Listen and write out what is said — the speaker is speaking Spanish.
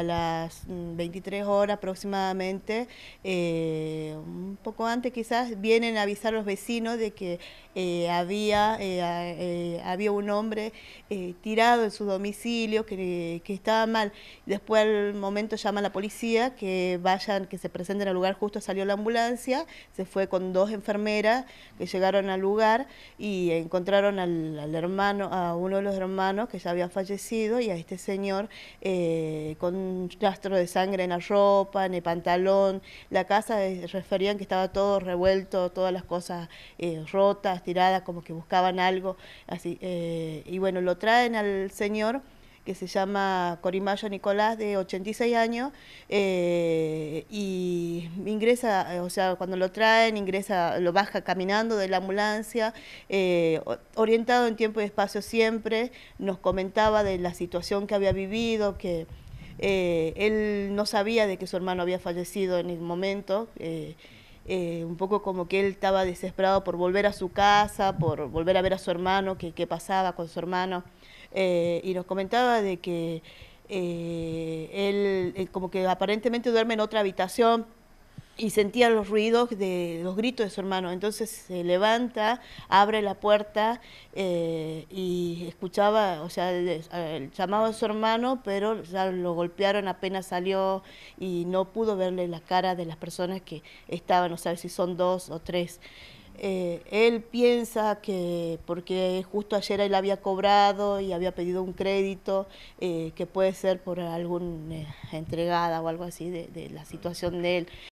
a las 23 mm, horas aproximadamente, eh, un poco antes quizás, vienen a avisar a los vecinos de que eh, había, eh, había un hombre tirado en su domicilio que, estaba mal. Después al momento llama a la policía que vayan, que se presenten al lugar, justo salió la ambulancia, se fue con dos enfermeras que llegaron al lugar y encontraron al hermano, a uno de los hermanos que ya había fallecido y a este señor con rastro de sangre en la ropa, en el pantalón, la casa referían que estaba todo revuelto, todas las cosas eh, rotas, tiradas, como que buscaban algo, así. Eh, y bueno, lo traen al señor que se llama Corimayo Nicolás, de 86 años, eh, y ingresa, o sea, cuando lo traen, ingresa, lo baja caminando de la ambulancia, orientado en tiempo y espacio siempre, nos comentaba de la situación que había vivido, que eh, él no sabía de que su hermano había fallecido en el momento. Eh, eh, un poco como que él estaba desesperado por volver a su casa, por volver a ver a su hermano, qué pasaba con su hermano. y nos comentaba de que él como que aparentemente duerme en otra habitación, y sentía los ruidos de los gritos de su hermano. Entonces se levanta, abre la puerta eh, y escuchaba, o sea, llamaba a su hermano, pero ya lo golpearon apenas salió y no pudo verle la cara de las personas que estaban, no sea, si son dos o tres. Eh, él piensa que porque justo ayer él había cobrado y había pedido un crédito eh, que puede ser por alguna entregada o algo así de, la situación de él.